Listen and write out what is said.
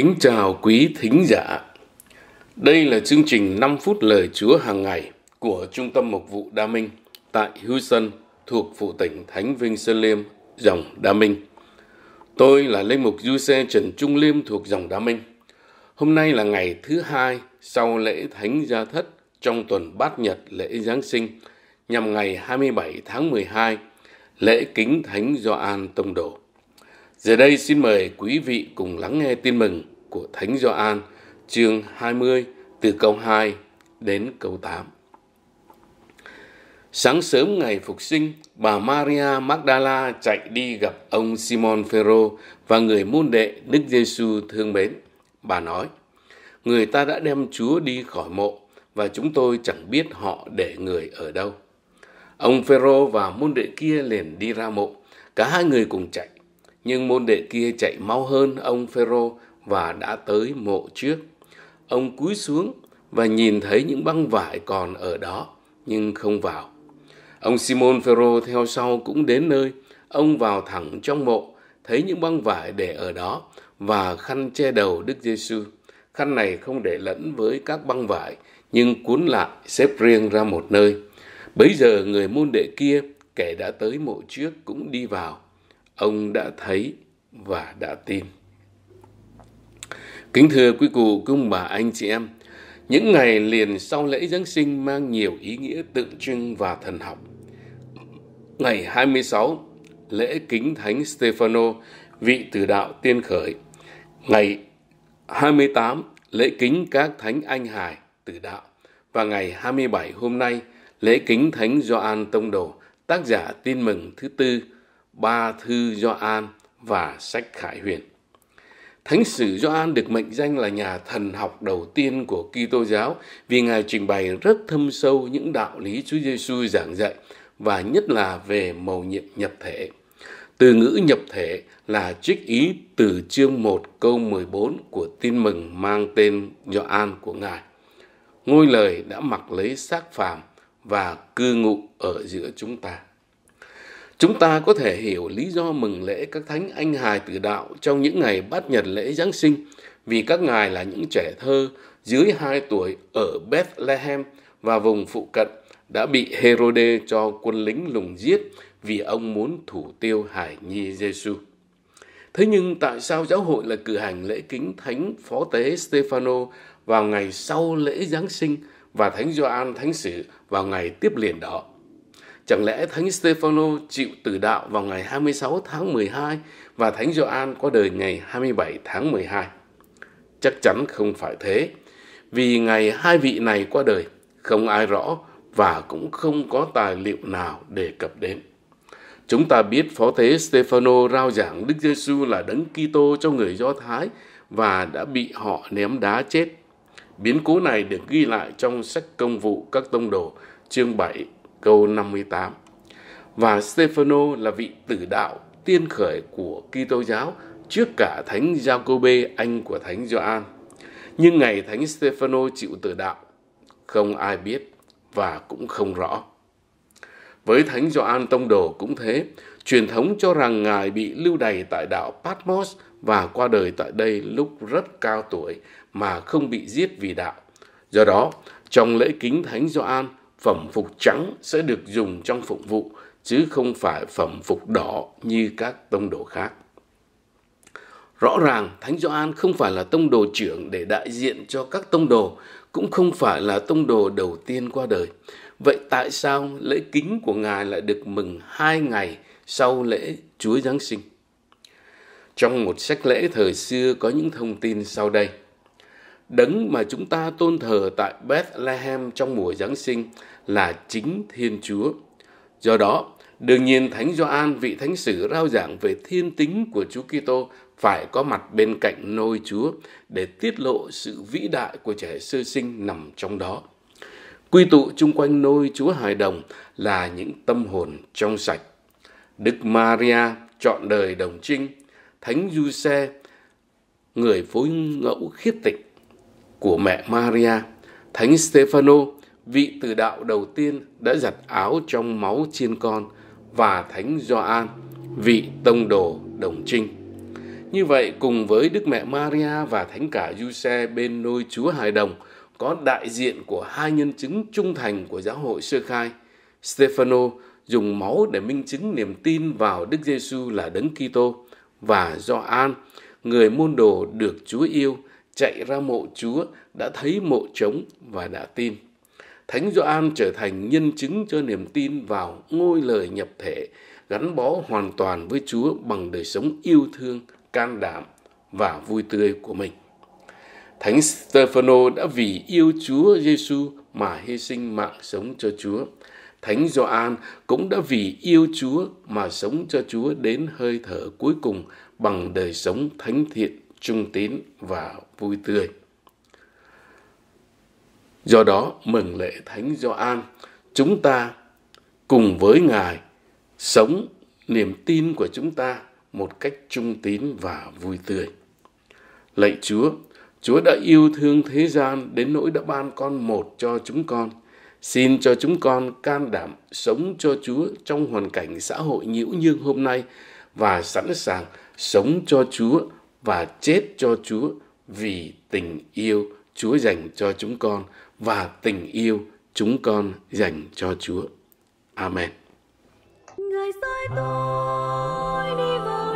Kính chào quý thính giả. Đây là chương trình 5 phút lời Chúa hàng ngày của Trung tâm Mục vụ Đa Minh tại Hưu thuộc phụ tỉnh Thánh Vinh Sơn Liêm, dòng Đa Minh. Tôi là Lê Mục Du Xe Trần Trung Liêm thuộc dòng Đa Minh. Hôm nay là ngày thứ hai sau lễ Thánh Gia Thất trong tuần Bát Nhật lễ Giáng sinh nhằm ngày 27 tháng 12, lễ kính Thánh Gioan Tông Đồ. Giờ đây xin mời quý vị cùng lắng nghe tin mừng của Thánh Gioan, chương 20 từ câu 2 đến câu 8. Sáng sớm ngày phục sinh, bà Maria Magdala chạy đi gặp ông Simon Phêrô và người môn đệ Đức Giêsu thương mến. Bà nói: "Người ta đã đem Chúa đi khỏi mộ và chúng tôi chẳng biết họ để người ở đâu." Ông Phêrô và môn đệ kia liền đi ra mộ, cả hai người cùng chạy nhưng môn đệ kia chạy mau hơn ông Phêrô và đã tới mộ trước. Ông cúi xuống và nhìn thấy những băng vải còn ở đó nhưng không vào. Ông Simon Phêrô theo sau cũng đến nơi, ông vào thẳng trong mộ, thấy những băng vải để ở đó và khăn che đầu Đức Giêsu. Khăn này không để lẫn với các băng vải nhưng cuốn lại xếp riêng ra một nơi. Bấy giờ người môn đệ kia, kẻ đã tới mộ trước cũng đi vào ông đã thấy và đã tin. Kính thưa quý cụ, cung bà anh chị em, những ngày liền sau lễ Giáng sinh mang nhiều ý nghĩa tượng trưng và thần học. Ngày 26, lễ kính Thánh Stefano, vị tử đạo tiên khởi. Ngày 28, lễ kính các thánh anh hải tử đạo. Và ngày 27 hôm nay, lễ kính Thánh Gioan Tông Đồ, tác giả tin mừng thứ tư ba thư Gioan và sách Khải Huyền. Thánh sử Gioan được mệnh danh là nhà thần học đầu tiên của Kitô giáo vì ngài trình bày rất thâm sâu những đạo lý Chúa Giêsu giảng dạy và nhất là về mầu nhiệm nhập thể. Từ ngữ nhập thể là trích ý từ chương 1 câu 14 của tin mừng mang tên Gioan của ngài. Ngôi lời đã mặc lấy xác phàm và cư ngụ ở giữa chúng ta. Chúng ta có thể hiểu lý do mừng lễ các thánh anh hài tử đạo trong những ngày bát nhật lễ Giáng sinh vì các ngài là những trẻ thơ dưới 2 tuổi ở Bethlehem và vùng phụ cận đã bị Herode cho quân lính lùng giết vì ông muốn thủ tiêu hải nhi Giêsu. Thế nhưng tại sao giáo hội lại cử hành lễ kính thánh phó tế Stefano vào ngày sau lễ Giáng sinh và thánh Gioan thánh sử vào ngày tiếp liền đó? Chẳng lẽ Thánh Stefano chịu tử đạo vào ngày 26 tháng 12 và Thánh Gioan qua đời ngày 27 tháng 12? Chắc chắn không phải thế, vì ngày hai vị này qua đời không ai rõ và cũng không có tài liệu nào đề cập đến. Chúng ta biết Phó Tế Stefano rao giảng Đức Giêsu là đấng Kitô cho người Do Thái và đã bị họ ném đá chết. Biến cố này được ghi lại trong sách công vụ các tông đồ chương 7 câu 58. Và Stefano là vị tử đạo tiên khởi của Kitô giáo trước cả thánh Giacôbê anh của thánh Gioan. Nhưng ngày thánh Stefano chịu tử đạo, không ai biết và cũng không rõ. Với thánh Gioan tông đồ cũng thế, truyền thống cho rằng ngài bị lưu đày tại đảo Patmos và qua đời tại đây lúc rất cao tuổi mà không bị giết vì đạo. Do đó, trong lễ kính thánh Gioan, phẩm phục trắng sẽ được dùng trong phục vụ chứ không phải phẩm phục đỏ như các tông đồ khác. Rõ ràng Thánh Gioan không phải là tông đồ trưởng để đại diện cho các tông đồ, cũng không phải là tông đồ đầu tiên qua đời. Vậy tại sao lễ kính của Ngài lại được mừng hai ngày sau lễ Chúa Giáng sinh? Trong một sách lễ thời xưa có những thông tin sau đây – Đấng mà chúng ta tôn thờ tại Bethlehem trong mùa Giáng sinh là chính Thiên Chúa. Do đó, đương nhiên Thánh Gioan vị thánh sử rao giảng về thiên tính của Chúa Kitô phải có mặt bên cạnh nôi Chúa để tiết lộ sự vĩ đại của trẻ sơ sinh nằm trong đó. Quy tụ chung quanh nôi Chúa hài đồng là những tâm hồn trong sạch. Đức Maria chọn đời đồng trinh, Thánh Giuse người phối ngẫu khiết tịch của mẹ Maria, Thánh Stefano, vị tử đạo đầu tiên đã giặt áo trong máu chiên con và Thánh Gioan, vị tông đồ đồng trinh. Như vậy, cùng với Đức Mẹ Maria và Thánh cả Giuse bên nôi Chúa Hài Đồng có đại diện của hai nhân chứng trung thành của giáo hội sơ khai. Stefano dùng máu để minh chứng niềm tin vào Đức Giêsu là Đấng Kitô và Gioan, người môn đồ được Chúa yêu – chạy ra mộ Chúa, đã thấy mộ trống và đã tin. Thánh Gioan trở thành nhân chứng cho niềm tin vào ngôi lời nhập thể, gắn bó hoàn toàn với Chúa bằng đời sống yêu thương, can đảm và vui tươi của mình. Thánh Stefano đã vì yêu Chúa Giêsu mà hy sinh mạng sống cho Chúa. Thánh Gioan cũng đã vì yêu Chúa mà sống cho Chúa đến hơi thở cuối cùng bằng đời sống thánh thiện, trung tín và vui tươi. Do đó, mừng lễ Thánh Gioan, chúng ta cùng với Ngài sống niềm tin của chúng ta một cách trung tín và vui tươi. Lạy Chúa, Chúa đã yêu thương thế gian đến nỗi đã ban con một cho chúng con. Xin cho chúng con can đảm sống cho Chúa trong hoàn cảnh xã hội nhiễu nhương hôm nay và sẵn sàng sống cho Chúa và chết cho Chúa vì tình yêu Chúa dành cho chúng con và tình yêu chúng con dành cho Chúa. Amen. Người soi tôi đi vào